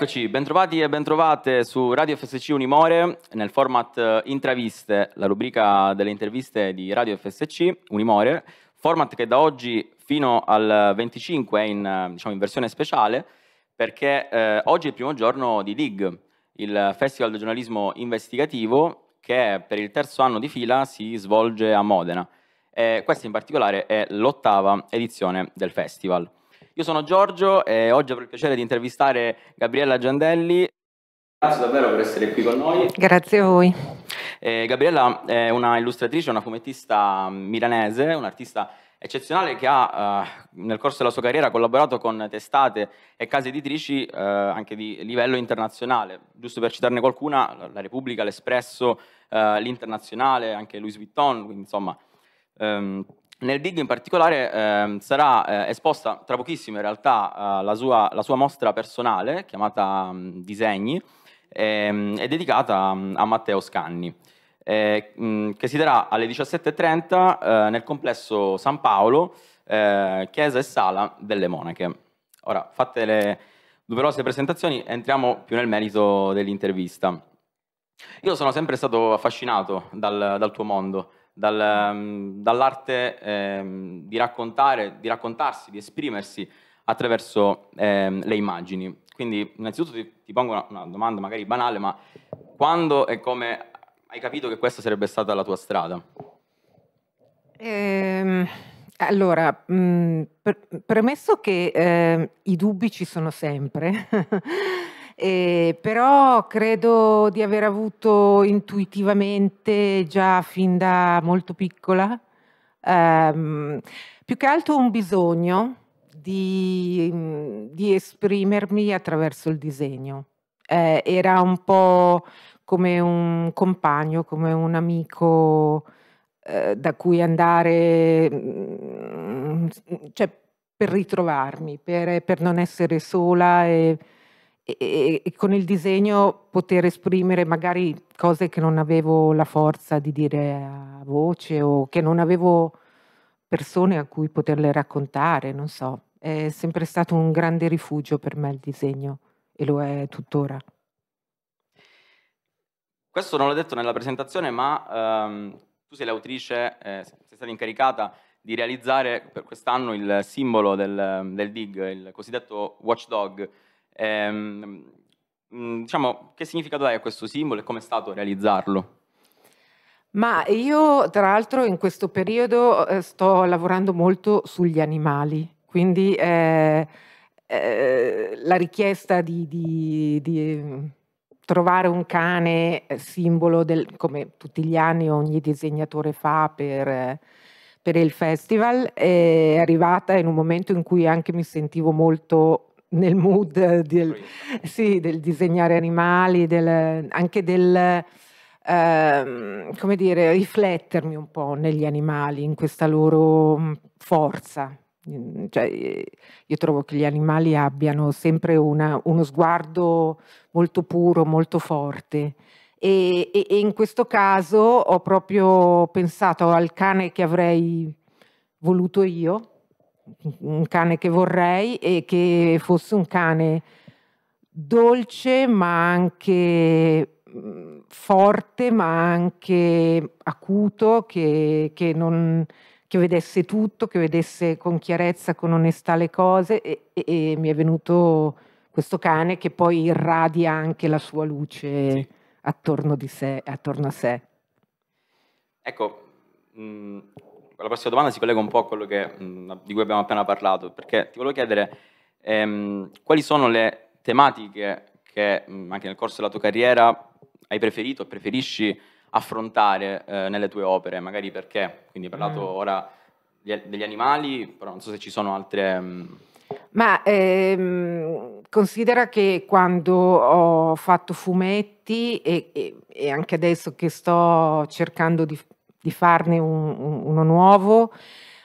Eccoci, bentrovati e bentrovate su Radio FSC Unimore nel format eh, Intraviste, la rubrica delle interviste di Radio FSC Unimore, format che da oggi fino al 25 è in, eh, diciamo, in versione speciale perché eh, oggi è il primo giorno di DIG, il Festival del giornalismo investigativo che per il terzo anno di fila si svolge a Modena. E questa in particolare è l'ottava edizione del festival. Io sono Giorgio e oggi avrò il piacere di intervistare Gabriella Giandelli. Grazie davvero per essere qui con noi. Grazie a voi. Eh, Gabriella è una illustratrice, una fumettista milanese, un'artista eccezionale che ha eh, nel corso della sua carriera collaborato con testate e case editrici eh, anche di livello internazionale. Giusto per citarne qualcuna, La Repubblica, L'Espresso, eh, l'Internazionale, anche Louis Vuitton, quindi insomma ehm, nel DIG in particolare eh, sarà eh, esposta tra pochissimo in realtà eh, la, sua, la, sua, mostra personale chiamata mh, mm, Disegni è ehm, dedicata mh, mm, a Matteo Scanni mh, eh, mm, che si darà alle 17.30 eh, nel complesso San Paolo, eh, chiesa e sala delle monache. Ora, fatte le numerose presentazioni, entriamo più nel merito dell'intervista. Io sono sempre stato affascinato dal, dal tuo mondo, dal, mm, dall'arte ehm, di raccontare, di raccontarsi, di esprimersi attraverso ehm, le immagini. Quindi innanzitutto ti, ti pongo una, una, domanda magari banale, ma quando e come hai capito che questa sarebbe stata la tua strada? Ehm, allora, mh, mm, pre- premesso che eh, i dubbi ci sono sempre, eh, però credo di aver avuto intuitivamente già fin da molto piccola ehm, più che altro un bisogno di, mhmm, di esprimermi attraverso il disegno. Eh, era un po' come un compagno, come un amico eh, da cui andare, mhmm, cioè, per ritrovarmi, per, per non essere sola e e, e, con il disegno poter esprimere magari cose che non avevo la forza di dire a voce o che non avevo persone a cui poterle raccontare, non so. È sempre stato un grande rifugio per me il disegno e lo è tuttora. Questo non l'ho detto nella presentazione, ma ehm, tu sei l'autrice, eh, sei stata incaricata di realizzare per quest'anno il simbolo del, del DIG, il cosiddetto watchdog, Ehm, mm, diciamo, che significato dai questo simbolo e come è stato realizzarlo? Ma io tra l'altro in questo periodo eh, sto lavorando molto sugli animali, quindi eh, eh, la richiesta di, di, di, mm, trovare un cane eh, simbolo, del, come tutti gli anni ogni disegnatore fa per, per il festival, è arrivata in un momento in cui anche mi sentivo molto nel mood del, sì, del disegnare animali, del, anche del eh, come dire, riflettermi un po' negli animali, in questa loro mm, forza. Mm, cioè, io trovo che gli animali abbiano sempre una, uno sguardo molto puro, molto forte. E, e, e in questo caso ho proprio pensato al cane che avrei voluto io, un cane che vorrei e che fosse un cane dolce ma anche mm, forte ma anche acuto che, che, non, che vedesse tutto, che vedesse con chiarezza, con onestà le cose e, e, e, mi è venuto questo cane che poi irradia anche la sua luce sì. attorno, sé, attorno a sé. Ecco, mh, mm, la prossima domanda si collega un po' a quello che, di cui abbiamo appena parlato, perché ti volevo chiedere ehm, quali sono le tematiche che anche nel corso della tua carriera hai preferito e preferisci affrontare eh, nelle tue opere, magari perché? Quindi hai parlato mm. ora degli animali, però non so se ci sono altre... Ma ehm, considera che quando ho fatto fumetti e, e, e, anche adesso che sto cercando di di farne un, uno nuovo,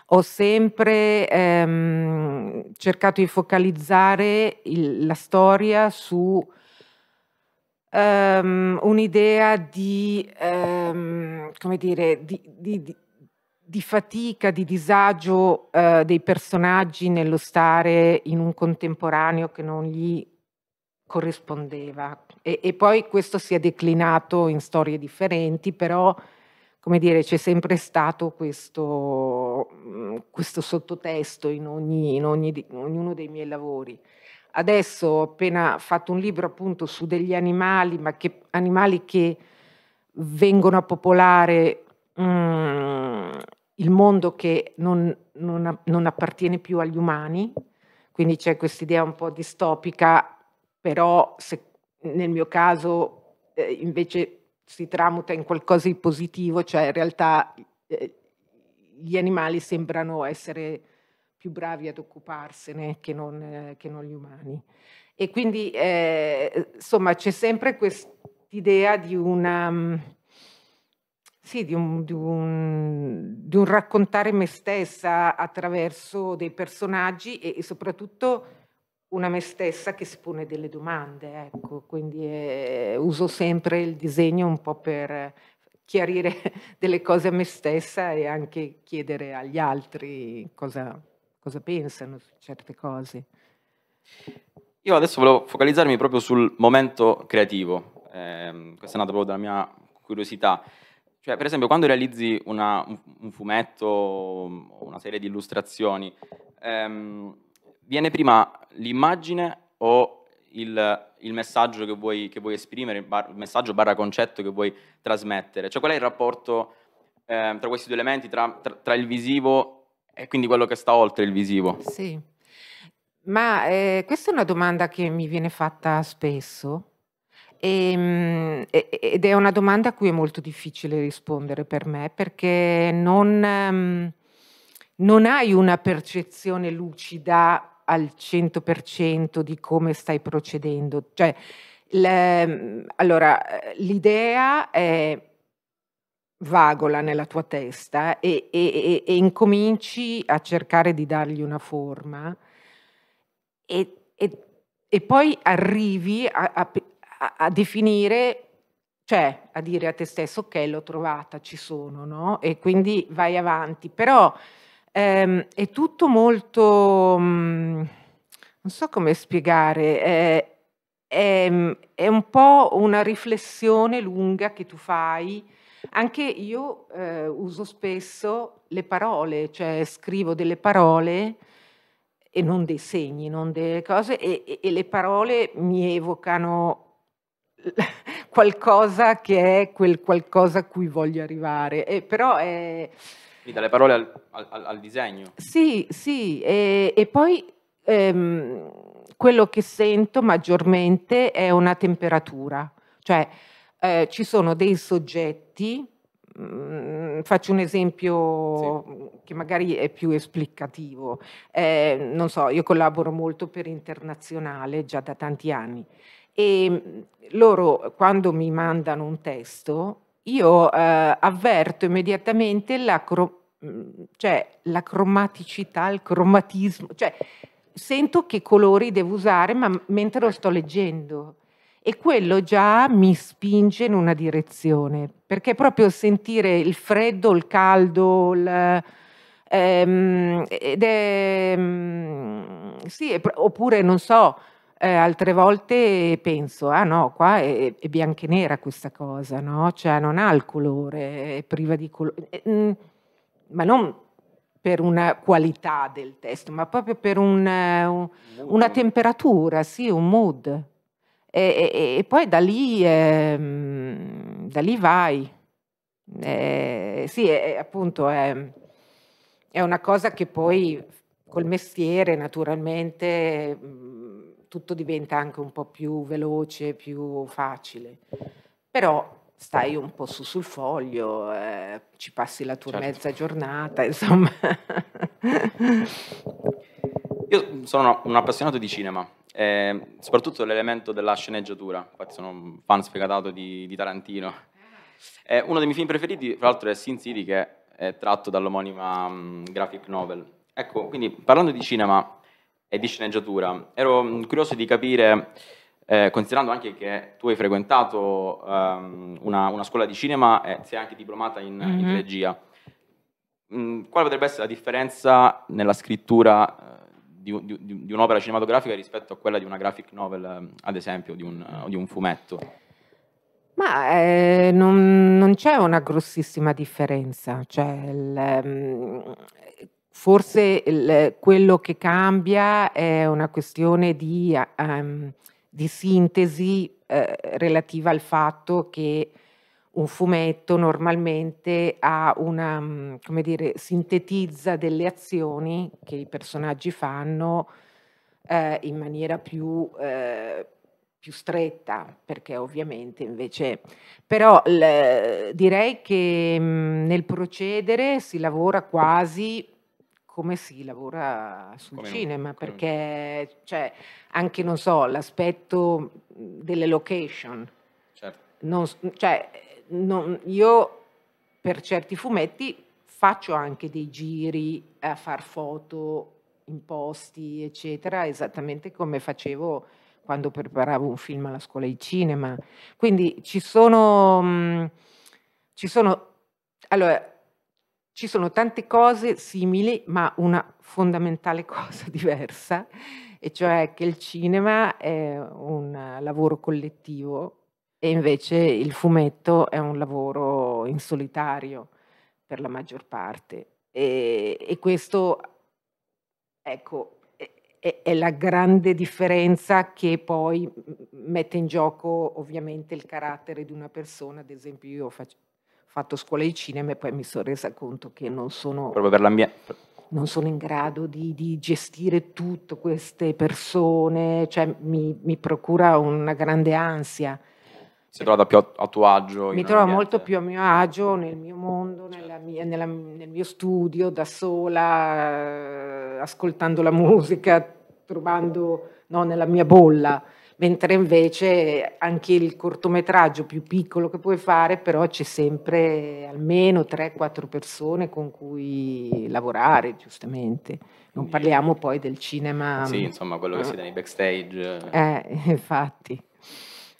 ho sempre ehm, cercato di focalizzare il, la storia su um, un'idea di, um, come dire, di, di, di, fatica, di disagio uh, dei personaggi nello stare in un contemporaneo che non gli corrispondeva. E, e poi questo si è declinato in storie differenti, però come dire, c'è sempre stato questo, mm, questo sottotesto in, ogni, in, ogni, in ognuno dei miei lavori. Adesso ho appena fatto un libro appunto su degli animali, ma che, animali che vengono a popolare mm, il mondo che non, non, non, appartiene più agli umani, quindi c'è questa idea un po' distopica, però se, nel mio caso eh, invece si tramuta in qualcosa di positivo, cioè in realtà eh, gli animali sembrano essere più bravi ad occuparsene che non, eh, che non gli umani. E quindi eh, insomma c'è sempre quest'idea di una... Mm, sì, di un, di, un, di un raccontare me stessa attraverso dei personaggi e, e soprattutto una me stessa che si pone delle domande, ecco, quindi eh, uso sempre il disegno un po' per chiarire delle cose a me stessa e anche chiedere agli altri cosa, cosa pensano su certe cose. Io adesso volevo focalizzarmi proprio sul momento creativo, eh, questa è nata proprio dalla mia curiosità. Cioè, per esempio, quando realizzi una, un fumetto o una serie di illustrazioni, ehm, viene prima l'immagine o il, il messaggio che vuoi, che vuoi esprimere, il, bar, messaggio barra concetto che vuoi trasmettere? Cioè qual è il rapporto eh, tra questi due elementi, tra, tra, tra il visivo e quindi quello che sta oltre il visivo? Sì, ma eh, questa è una domanda che mi viene fatta spesso ehm, ed è una domanda a cui è molto difficile rispondere per me perché non, ehm, non hai una percezione lucida al 100% di come stai procedendo. Cioè, le, allora, l'idea è vagola nella tua testa e, e, e, incominci a cercare di dargli una forma e, e poi arrivi a, a, a, definire, cioè a dire a te stesso ok l'ho trovata, ci sono, no? E quindi vai avanti, però ehm, è tutto molto, mh, mm, non so come spiegare, eh, è, mm, è, un po' una riflessione lunga che tu fai. Anche io eh, uso spesso le parole, cioè scrivo delle parole e non dei segni, non delle cose, e, e, e le parole mi evocano qualcosa che è quel qualcosa a cui voglio arrivare. Eh, però è, quindi dalle parole al, al, al disegno. Sì, sì, e, e poi ehm, quello che sento maggiormente è una temperatura, cioè eh, ci sono dei soggetti, mh, mm, faccio un esempio sì. che magari è più esplicativo, eh, non so, io collaboro molto per Internazionale già da tanti anni e mm, loro quando mi mandano un testo io eh, avverto immediatamente la, mm, cioè, la cromaticità, il cromatismo, cioè sento che colori devo usare ma mentre lo sto leggendo e quello già mi spinge in una direzione, perché proprio sentire il freddo, il caldo, il, ehm, ed è, mm, sì, oppure non so, eh, altre volte penso, ah no, qua è, è bianca e nera questa cosa, no? Cioè non ha il colore, è priva di colore, eh, mm, ma non per una qualità del testo, ma proprio per un, eh, un, una temperatura, sì, un mood. E, e, e poi da lì, eh, da lì vai. Eh, sì, è, appunto è, è, una cosa che poi col mestiere naturalmente mm, tutto diventa anche un po' più veloce, più facile. Però stai un po' su sul foglio, eh, ci passi la tua certo. mezza giornata, insomma. Io sono un appassionato di cinema, eh, soprattutto l'elemento della sceneggiatura, infatti sono un fan sfegatato di, di Tarantino. Eh, uno dei miei film preferiti, tra l'altro, è Sin City, che è tratto dall'omonima um, graphic novel. Ecco, quindi parlando di cinema, e di sceneggiatura. Ero mm, curioso di capire, eh, considerando anche che tu hai frequentato ehm, una, una, scuola di cinema e sei anche diplomata in, mm-hmm. in mhm. regia, mm, quale potrebbe essere la differenza nella scrittura eh, di, di, di, un'opera cinematografica rispetto a quella di una graphic novel, eh, ad esempio, di o eh, di un fumetto? Ma eh, non, non, c'è una grossissima differenza, cioè il, ehm, Forse il, quello che cambia è una questione di, um, di sintesi eh, relativa al fatto che un fumetto normalmente una, mm, dire, sintetizza delle azioni che i personaggi fanno eh, in maniera più, eh, più, stretta, perché ovviamente invece... Però direi che mh, mm, nel procedere si lavora quasi come si lavora sul come cinema, non, perché non. Cioè, anche, non so, l'aspetto delle location. Certo. Non, cioè, io per certi fumetti faccio anche dei giri a far foto in posti, eccetera, esattamente come facevo quando preparavo un film alla scuola di cinema. Quindi ci sono... Mh, mhmm, ci sono allora, ci sono tante cose simili, ma una fondamentale cosa diversa, e cioè che il cinema è un lavoro collettivo e invece il fumetto è un lavoro in solitario per la maggior parte. E, e questo, ecco, è, è, la grande differenza che poi mette in gioco ovviamente il carattere di una persona. Ad esempio, io faccio, fatto scuola di cinema e poi mi sono resa conto che non sono... Proprio per l'ambiente non sono in grado di, di gestire tutte queste persone, cioè mi, mi, procura una grande ansia. Si trova più a tuo agio? Mi trovo molto più a mio agio nel mio mondo, nella certo. mia, nella, nel mio studio, da sola, ascoltando la musica, trovando no, nella mia bolla mentre invece anche il cortometraggio più piccolo che puoi fare, però c'è sempre almeno 3-4 persone con cui lavorare, giustamente. Non parliamo poi del cinema. Eh sì, mm, insomma, quello che si eh. dà nei backstage. Eh, infatti.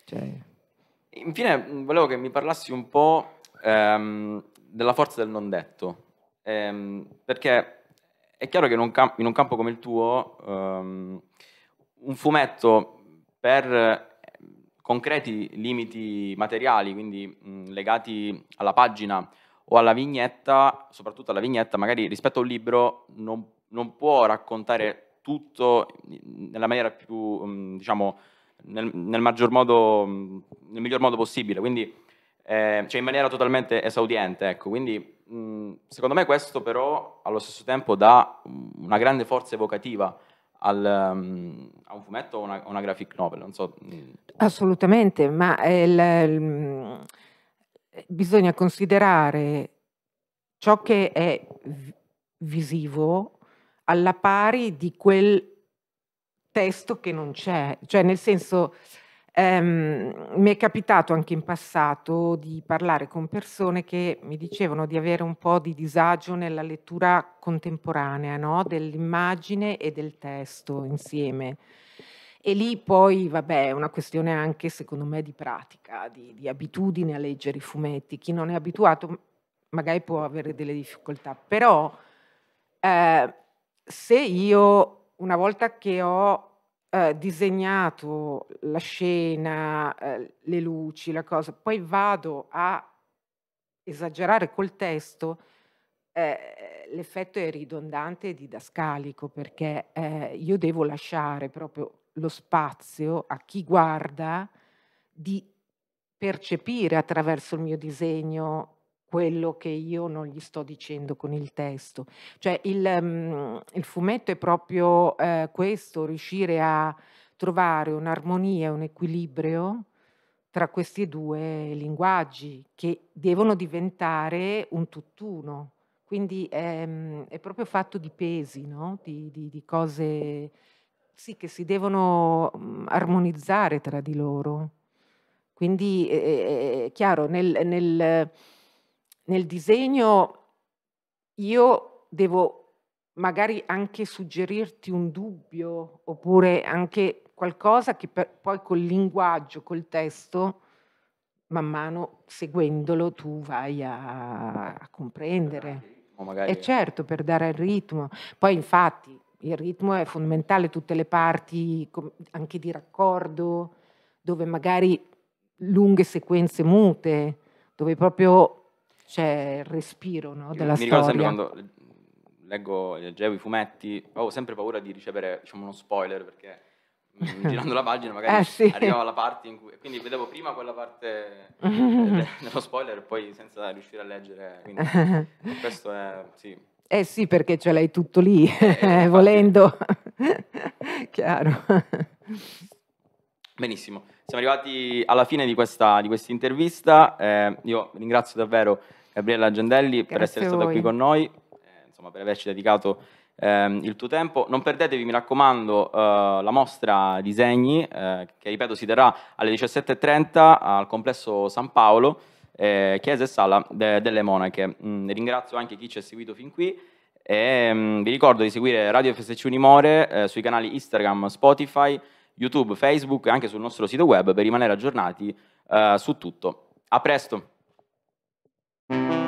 Cioè. Infine, mm, volevo che mi parlassi un po' ehm, della forza del non detto, ehm, perché è chiaro che in un, camp- in un campo come il tuo, ehm, un fumetto per eh, concreti limiti materiali, quindi mh, legati alla pagina o alla vignetta, soprattutto alla vignetta, magari rispetto a un libro non, non può raccontare tutto nella maniera più, mh, diciamo, nel, nel, maggior modo, mh, nel miglior modo possibile, quindi eh, cioè in maniera totalmente esaudiente. Ecco. Quindi secondo me questo però allo stesso tempo dà una grande forza evocativa al, um, a un fumetto o una, una, graphic novel, non so. Mm. Assolutamente, ma il, il, mm, bisogna considerare ciò che è visivo alla pari di quel testo che non c'è, cioè nel senso Um, mi è capitato anche in passato di parlare con persone che mi dicevano di avere un po' di disagio nella lettura contemporanea no? dell'immagine e del testo insieme. E lì poi, vabbè, è una questione anche, secondo me, di pratica, di, di abitudine a leggere i fumetti. Chi non è abituato magari può avere delle difficoltà, però eh, se io una volta che ho eh, disegnato la scena, eh, le luci, la cosa, poi vado a esagerare col testo, eh, l'effetto è ridondante e didascalico perché eh, io devo lasciare proprio lo spazio a chi guarda di percepire attraverso il mio disegno quello che io non gli sto dicendo con il testo. Cioè il, um, il fumetto è proprio eh, questo, riuscire a trovare un'armonia, un equilibrio tra questi due linguaggi che devono diventare un tutt'uno. Quindi ehm, è proprio fatto di pesi, no? di, di, di, cose sì, che si devono mm, armonizzare tra di loro. Quindi è, eh, eh, eh, è chiaro, nel, nel nel disegno io devo magari anche suggerirti un dubbio oppure anche qualcosa che per, poi col linguaggio, col testo, man mano seguendolo tu vai a, a comprendere. Magari... E certo, per dare il ritmo. Poi infatti il ritmo è fondamentale, tutte le parti anche di raccordo, dove magari lunghe sequenze mute, dove proprio c'è il respiro no, della storia. Mi ricordo sempre quando eh, leggo, leggevo i fumetti, avevo sempre paura di ricevere diciamo, uno spoiler perché girando la pagina magari eh, sì. arrivava la parte in cui quindi vedevo prima quella parte eh, dello spoiler e poi senza riuscire a leggere quindi questo è sì eh sì perché ce l'hai tutto lì eh, eh volendo chiaro benissimo siamo arrivati alla fine di questa di questa intervista io ringrazio davvero Gabriella Gendelli Grazie per essere stata qui con noi, eh, insomma, per averci dedicato eh, il tuo tempo. Non perdetevi, mi raccomando, eh, la mostra disegni, eh, che ripeto si terrà alle 17.30 al complesso San Paolo, eh, chiesa e sala de delle monache. Mm, ringrazio anche chi ci ha seguito fin qui. E, mm, vi ricordo di seguire Radio FSC Unimore eh, sui canali Instagram, Spotify, YouTube, Facebook e anche sul nostro sito web per rimanere aggiornati su tutto. A presto! thank you